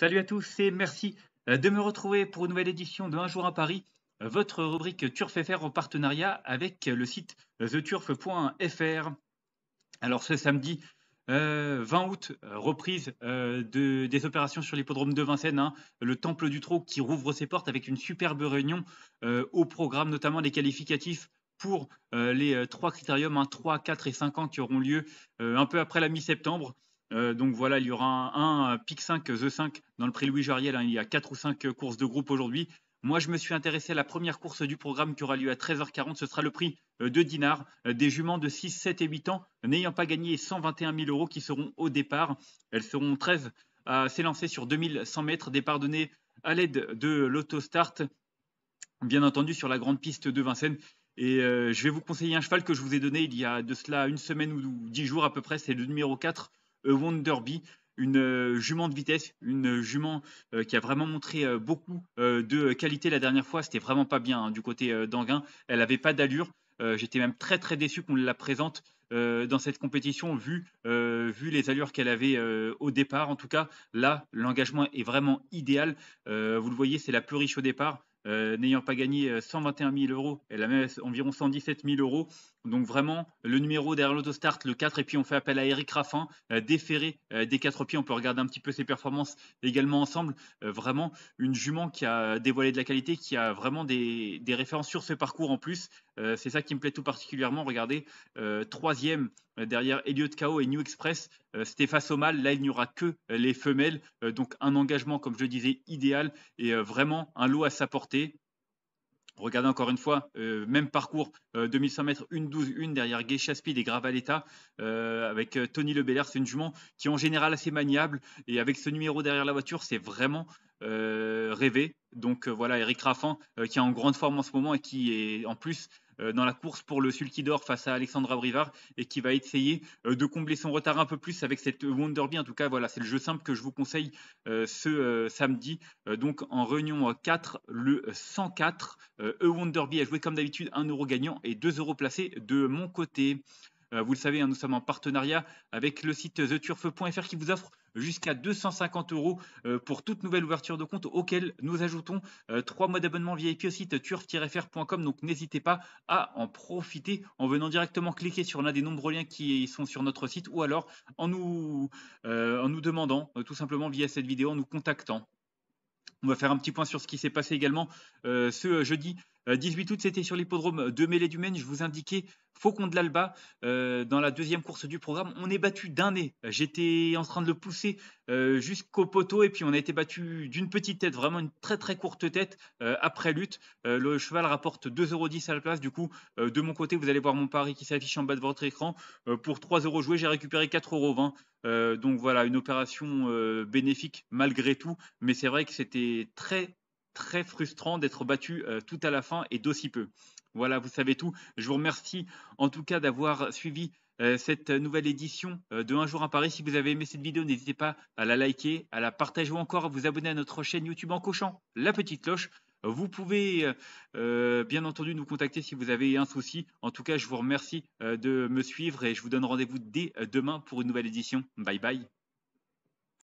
Salut à tous et merci euh, de me retrouver pour une nouvelle édition de Un jour à Paris, euh, votre rubrique Turf FR en partenariat avec euh, le site theturf.fr. Alors ce samedi 20 août, reprise des opérations sur l'hippodrome de Vincennes, hein, le temple du trot qui rouvre ses portes avec une superbe réunion au programme, notamment des qualificatifs pour les trois critériums, 1, 3, 4 et 5 ans qui auront lieu un peu après la mi-septembre. Euh, donc voilà, il y aura un, euh, pic 5, euh, The 5 dans le prix Louis Jariel. Hein. il y a 4 ou 5 courses de groupe aujourd'hui. Moi, je me suis intéressé à la première course du programme qui aura lieu à 13h40. Ce sera le prix de Dinard, des juments de 6, 7 et 8 ans n'ayant pas gagné 121 000 euros qui seront au départ. Elles seront 13 à s'élancer sur 2100 mètres, départ donné à l'aide de l'autostart, bien entendu sur la grande piste de Vincennes. Et je vais vous conseiller un cheval que je vous ai donné il y a de cela une semaine ou dix jours à peu près, c'est le numéro 4, Wonderbee, une euh, jument de vitesse, une jument euh, qui a vraiment montré euh, beaucoup de qualité la dernière fois. C'était vraiment pas bien hein, du côté d'Anguin. Elle n'avait pas d'allure. J'étais même très très déçu qu'on la présente dans cette compétition vu, vu les allures qu'elle avait au départ. En tout cas, là, l'engagement est vraiment idéal. vous le voyez, c'est la plus riche au départ. N'ayant pas gagné 121 000 euros, elle a même environ 117 000 euros. Donc vraiment, le numéro derrière l'autostart, le 4, et puis on fait appel à Eric Raffin, déferré euh, déféré euh, des 4 pieds. On peut regarder un petit peu ses performances également ensemble. Euh, vraiment, une jument qui a dévoilé de la qualité, qui a vraiment des, références sur ce parcours en plus. C'est ça qui me plaît tout particulièrement. Regardez, troisième derrière Elliot KO et New Express, c'était face au mâle. Là, il n'y aura que les femelles. donc un engagement, comme je le disais, idéal et vraiment un lot à sa portée. Regardez encore une fois, euh, même parcours, 2100 euh, mètres, 1-12-1 derrière Gay Chaspid et Gravaletta, euh, avec Tony Lebelard. c'est une jument qui est en général assez maniable, et avec ce numéro derrière la voiture, c'est vraiment rêvé. Donc voilà, Eric Raffin, qui est en grande forme en ce moment et qui est en plus euh, dans la course pour le Sulkidor face à Alexandra Brivard et qui va essayer euh, de combler son retard un peu plus avec cette Wonderby. En tout cas, voilà, c'est le jeu simple que je vous conseille euh, ce samedi. donc en réunion 4, le 104. E-Wonderby e a joué comme d'habitude 1 euro gagnant et 2 euros placés de mon côté. Euh, vous le savez, hein, nous sommes en partenariat avec le site theturf.fr qui vous offre jusqu'à 250 euros euh, pour toute nouvelle ouverture de compte auquel nous ajoutons euh, trois mois d'abonnement VIP au site turf-fr.com. Donc n'hésitez pas à en profiter en venant directement cliquer sur l'un des nombreux liens qui sont sur notre site ou alors en nous, en nous demandant tout simplement via cette vidéo, en nous contactant. On va faire un petit point sur ce qui s'est passé également ce jeudi 18 euh, août, c'était sur l'hippodrome de Mêlée du Maine. Je vous indiquais Faucon de l'Alba euh, dans la deuxième course du programme. On est battu d'un nez. J'étais en train de le pousser euh, jusqu'au poteau et puis on a été battu d'une petite tête, vraiment une très très courte tête après lutte. le cheval rapporte euros à la place. Du coup, de mon côté, vous allez voir mon pari qui s'affiche en bas de votre écran. pour 3 euros joués, j'ai récupéré 4,20 Euh, donc voilà, une opération bénéfique malgré tout, mais c'est vrai que c'était très très frustrant d'être battu euh, tout à la fin et d'aussi peu. Voilà, vous savez tout. Je vous remercie en tout cas d'avoir suivi euh, cette nouvelle édition euh, de Un jour à Paris. Si vous avez aimé cette vidéo, n'hésitez pas à la liker, à la partager ou encore à vous abonner à notre chaîne YouTube en cochant la petite cloche. Vous pouvez bien entendu nous contacter si vous avez un souci. En tout cas, je vous remercie de me suivre et je vous donne rendez-vous dès demain pour une nouvelle édition. Bye bye.